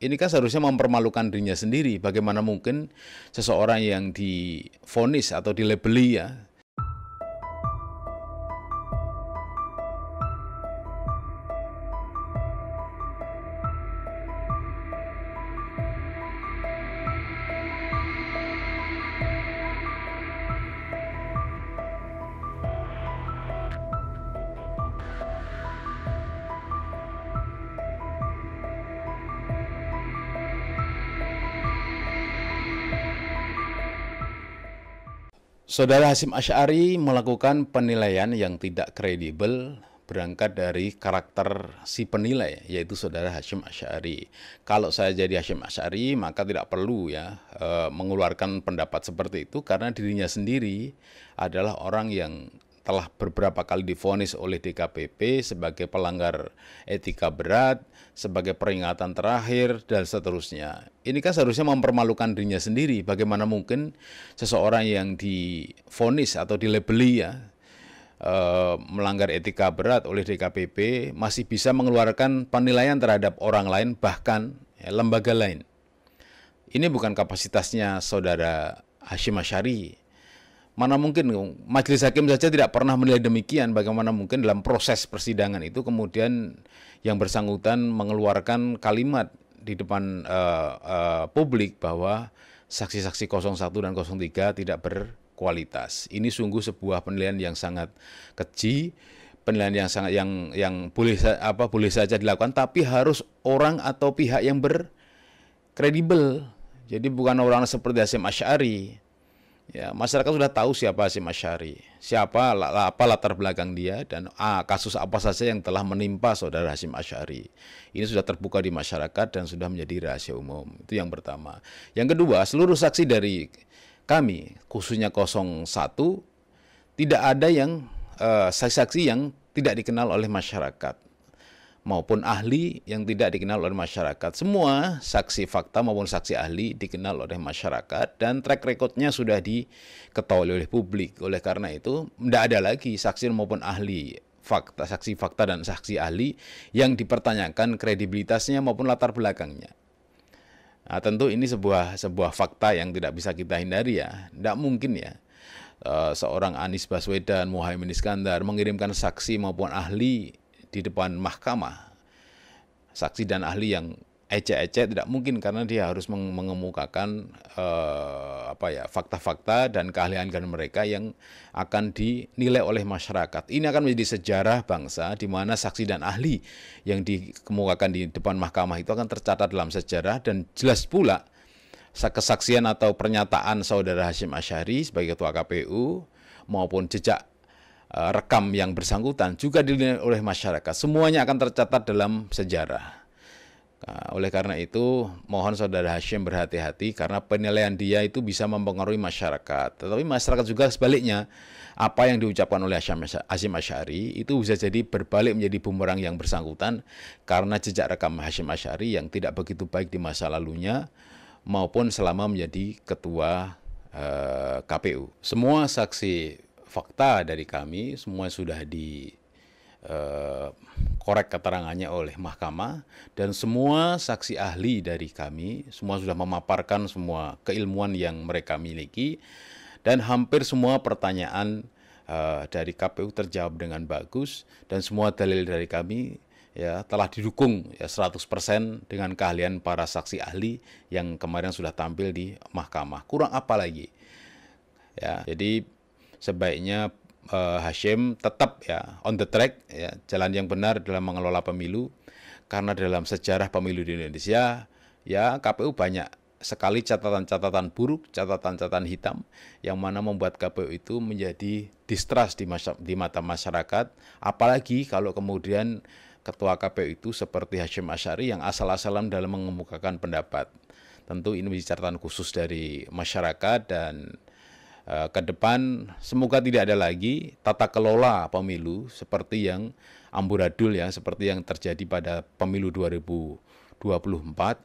ini kan seharusnya mempermalukan dirinya sendiri. Bagaimana mungkin seseorang yang difonis atau dilebeli ya Saudara Hasim Ash'ari melakukan penilaian yang tidak kredibel berangkat dari karakter si penilai, yaitu saudara Hashim Ash'ari. Kalau saya jadi Hashim Ash'ari, maka tidak perlu ya e, mengeluarkan pendapat seperti itu karena dirinya sendiri adalah orang yang telah beberapa kali difonis oleh DKPP sebagai pelanggar etika berat, sebagai peringatan terakhir, dan seterusnya ini kan seharusnya mempermalukan dirinya sendiri. Bagaimana mungkin seseorang yang difonis atau dilebeli ya eh, melanggar etika berat oleh DKPP masih bisa mengeluarkan penilaian terhadap orang lain bahkan ya, lembaga lain. Ini bukan kapasitasnya saudara Hashim Asyari. Mana mungkin majelis hakim saja tidak pernah menilai demikian bagaimana mungkin dalam proses persidangan itu kemudian yang bersangkutan mengeluarkan kalimat di depan uh, uh, publik bahwa saksi-saksi 01 dan 03 tidak berkualitas. Ini sungguh sebuah penilaian yang sangat keji, penilaian yang sangat yang yang boleh apa boleh saja dilakukan tapi harus orang atau pihak yang berkredibel. Jadi bukan orang seperti Hasim Asy'ari Ya, masyarakat sudah tahu siapa Hasim Asyari, siapa apa latar belakang dia dan ah, kasus apa saja yang telah menimpa saudara Hasim Asyari. Ini sudah terbuka di masyarakat dan sudah menjadi rahasia umum. Itu yang pertama. Yang kedua, seluruh saksi dari kami, khususnya 01, tidak ada yang eh, saksi-saksi eh, yang tidak dikenal oleh masyarakat maupun ahli yang tidak dikenal oleh masyarakat. Semua saksi fakta maupun saksi ahli dikenal oleh masyarakat dan track recordnya sudah diketahui oleh publik. Oleh karena itu, tidak ada lagi saksi maupun ahli fakta, saksi fakta dan saksi ahli yang dipertanyakan kredibilitasnya maupun latar belakangnya. Nah, tentu ini sebuah sebuah fakta yang tidak bisa kita hindari ya, tidak mungkin ya. Eh, seorang Anies Baswedan, Muhammad Iskandar mengirimkan saksi maupun ahli di depan mahkamah. Saksi dan ahli yang ecek-ecek tidak mungkin karena dia harus mengemukakan uh, apa ya fakta-fakta dan keahlian mereka yang akan dinilai oleh masyarakat. Ini akan menjadi sejarah bangsa di mana saksi dan ahli yang dikemukakan di depan mahkamah itu akan tercatat dalam sejarah dan jelas pula kesaksian atau pernyataan saudara Hashim Asyari sebagai ketua KPU maupun jejak Eh, rekam yang bersangkutan juga dilihat oleh masyarakat. Semuanya akan tercatat dalam sejarah. Eh, oleh karena itu, mohon saudara Hashim berhati-hati karena penilaian dia itu bisa mempengaruhi masyarakat. Tetapi masyarakat juga sebaliknya, apa yang diucapkan oleh Hashim Asyari itu bisa jadi berbalik menjadi bumerang yang bersangkutan karena jejak rekam Hashim Asyari yang tidak begitu baik di masa lalunya maupun selama menjadi ketua eh, KPU. Semua saksi fakta dari kami semua sudah di uh, korek keterangannya oleh mahkamah dan semua saksi ahli dari kami semua sudah memaparkan semua keilmuan yang mereka miliki dan hampir semua pertanyaan uh, dari KPU terjawab dengan bagus dan semua dalil dari kami ya telah didukung ya 100% dengan keahlian para saksi ahli yang kemarin sudah tampil di mahkamah. Kurang apa lagi? Ya, jadi sebaiknya uh, Hashim tetap ya on the track ya jalan yang benar dalam mengelola pemilu karena dalam sejarah pemilu di Indonesia ya KPU banyak sekali catatan-catatan buruk, catatan-catatan hitam yang mana membuat KPU itu menjadi distrust di, masa, di mata masyarakat apalagi kalau kemudian ketua KPU itu seperti Hashim Asyari yang asal-asalan dalam mengemukakan pendapat. Tentu ini menjadi catatan khusus dari masyarakat dan Eh, ke depan semoga tidak ada lagi tata kelola pemilu seperti yang amburadul ya seperti yang terjadi pada pemilu 2024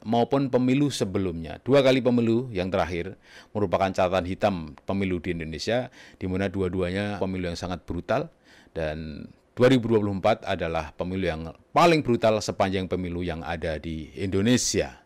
maupun pemilu sebelumnya. Dua kali pemilu yang terakhir merupakan catatan hitam pemilu di Indonesia di mana dua-duanya pemilu yang sangat brutal dan 2024 adalah pemilu yang paling brutal sepanjang pemilu yang ada di Indonesia.